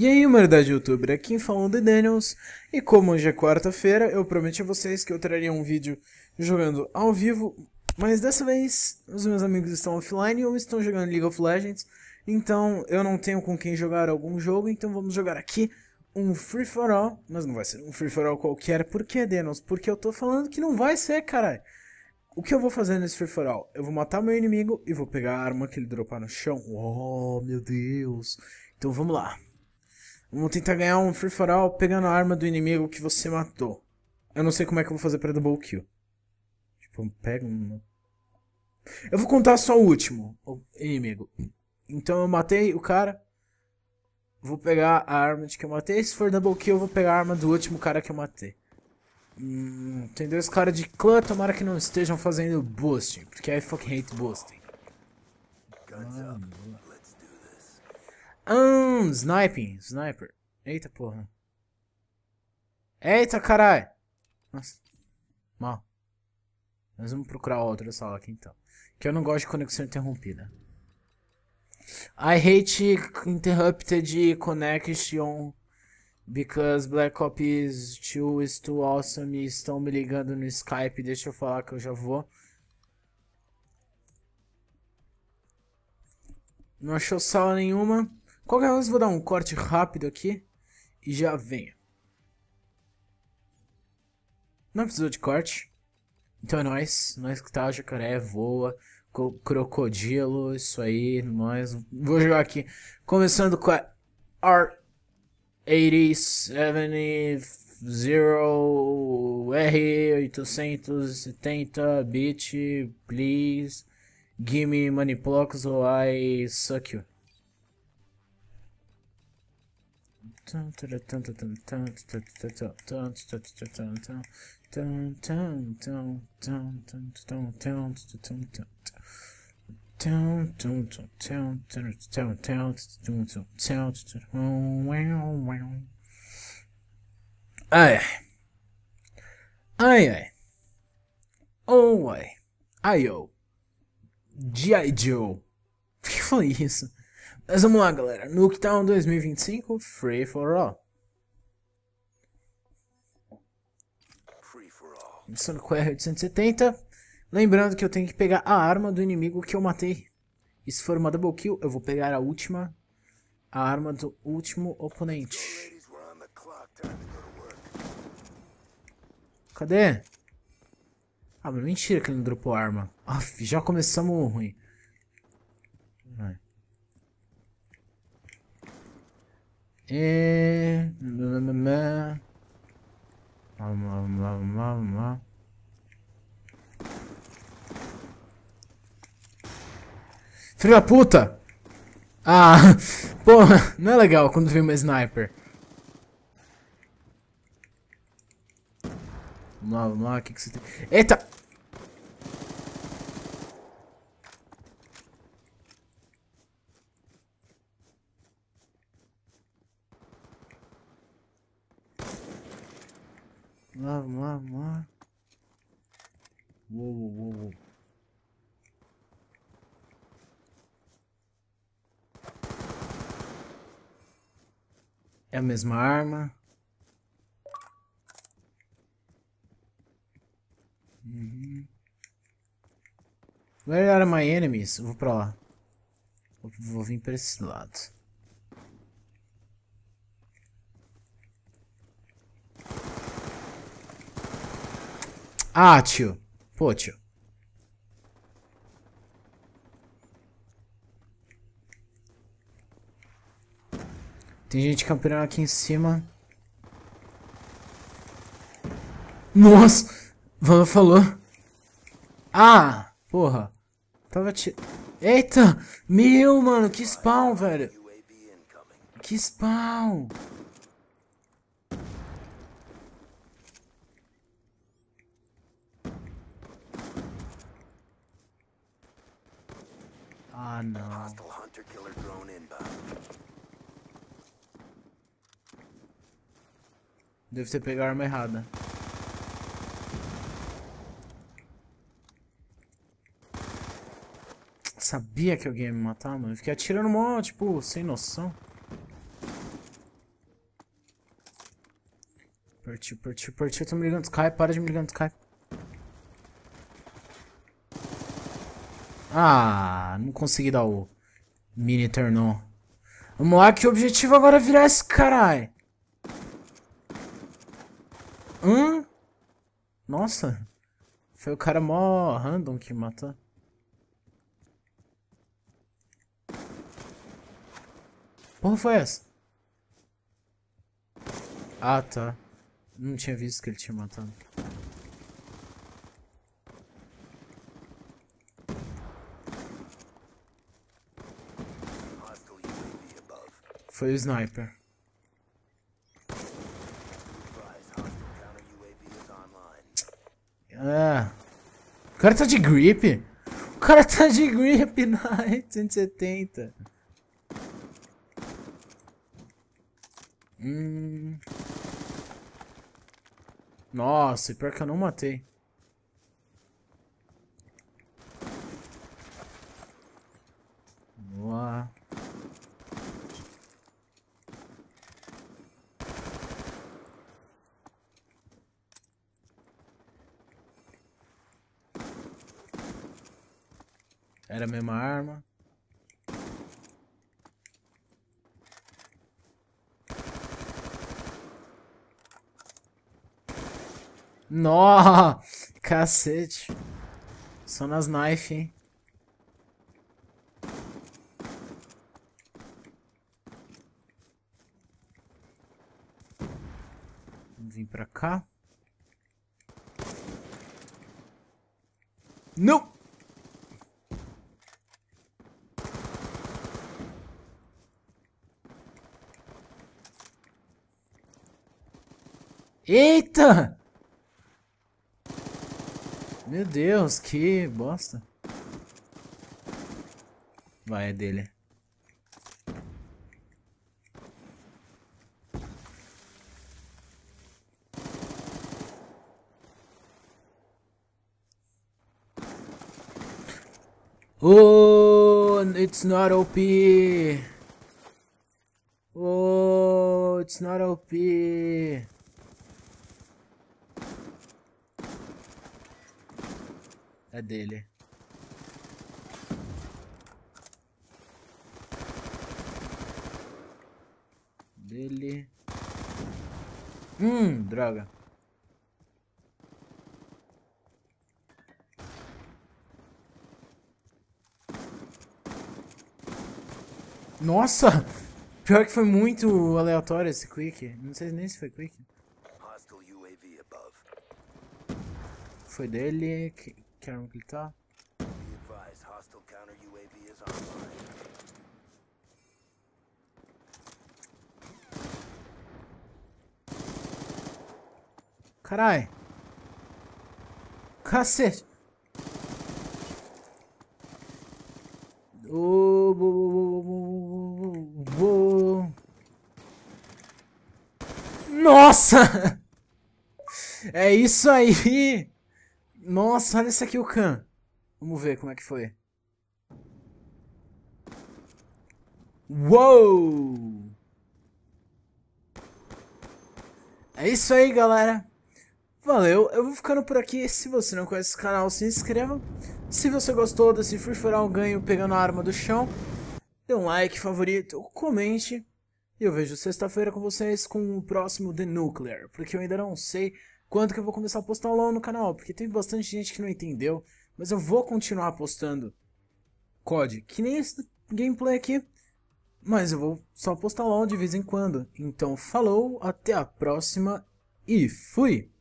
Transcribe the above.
E aí, humanidade youtuber, aqui em falando de Daniels, e como hoje é quarta-feira, eu prometi a vocês que eu traria um vídeo jogando ao vivo, mas dessa vez os meus amigos estão offline ou estão jogando League of Legends, então eu não tenho com quem jogar algum jogo, então vamos jogar aqui um free for all, mas não vai ser um free for all qualquer, por que Daniels? Porque eu tô falando que não vai ser, caralho. O que eu vou fazer nesse free for all? Eu vou matar meu inimigo e vou pegar a arma que ele dropar no chão. Oh, meu Deus. Então vamos lá. Vamos tentar ganhar um free for all pegando a arma do inimigo que você matou. Eu não sei como é que eu vou fazer pra double kill. Tipo, pega um... Eu vou contar só o último, o inimigo. Então eu matei o cara. Vou pegar a arma de que eu matei. Se for double kill, eu vou pegar a arma do último cara que eu matei. Hum, tem dois caras de clã, tomara que não estejam fazendo boosting, porque I fucking hate boosting. ah, ah, sniping, sniper. Eita porra. Eita caralho. Nossa. Mal. Nós vamos procurar outra sala aqui então. Que eu não gosto de conexão interrompida. I hate interrupted connection because Black Ops 2 is too awesome. Estão me ligando no Skype. Deixa eu falar que eu já vou. Não achou sala nenhuma. Qualquer coisa, vou dar um corte rápido aqui e já venho. Não precisou de corte. Então é nóis. Nós que tá, jacaré, voa, crocodilo, isso aí, nós. Vou jogar aqui. Começando com a r 870 r 870 bit, please. Give me money blocks or I suck you. Ai, ai, ai, oh, ai, ai, oh, G.I. Joe, o que foi isso? Mas vamos lá, galera. Nuketown 2025, Free for All. Começando com R870. Lembrando que eu tenho que pegar a arma do inimigo que eu matei. E se for uma double kill, eu vou pegar a última. A arma do último oponente. Cadê? Ah, mas mentira que ele não dropou a arma. Aff, já começamos ruim. E... Vamos lá, vamos lá, vamos lá, vamos lá. Filho da puta! Ah, porra, não é legal quando vem uma sniper. Vamos lá, vamos lá, o que, que você tem? Eita! lá, lá, lá. Uou, uou, uou. É a mesma arma. Uhum. Where are my enemies? vou pra lá. Vou, vou vir pra esse lado. Ah, tio. Pô, tio. Tem gente campeando aqui em cima. Nossa! Van falou. Ah! Porra. Tava te... Eita! Meu, mano, que spawn, velho. Que spawn! Ah, não. Deve ter pegado a arma errada. Sabia que alguém ia me matar, mano. Eu fiquei atirando mó, tipo, sem noção. Partiu, partiu, partiu. Tô me ligando Skype. Para de me ligar Skype. Ah, não consegui dar o mini turn on. Vamos lá que o objetivo agora é virar esse caralho. Hum? Nossa. Foi o cara mó random que matou. Porra foi essa? Ah, tá. Não tinha visto que ele tinha matado. Foi o sniper. Ah. O cara tá de grip? O cara tá de grip na 870. Hum. Nossa, pior que eu não matei. Era a mesma arma. Nossa, cacete. Só nas knife, hein? Vim pra cá. Não! Eita! Meu Deus, que bosta. Vai, é dele. Oh, it's not OP. Oh, it's not OP. É dele. Dele. Hum, droga. Nossa! Pior que foi muito aleatório esse quick. Não sei nem se foi quick. Foi dele. Quero me clicar? Carai. Cacete. Oh, bo, oh, oh, Nossa! É isso aí! Nossa, olha esse aqui, o Khan. Vamos ver como é que foi. Uou! É isso aí, galera. Valeu, eu vou ficando por aqui. Se você não conhece o canal, se inscreva. Se você gostou desse Free For All ganho pegando a arma do chão, dê um like, favorito, comente. E eu vejo sexta-feira com vocês com o próximo The Nuclear, porque eu ainda não sei quando que eu vou começar a postar LOL no canal, porque teve bastante gente que não entendeu, mas eu vou continuar postando COD, que nem esse gameplay aqui, mas eu vou só postar LOL de vez em quando. Então falou, até a próxima e fui!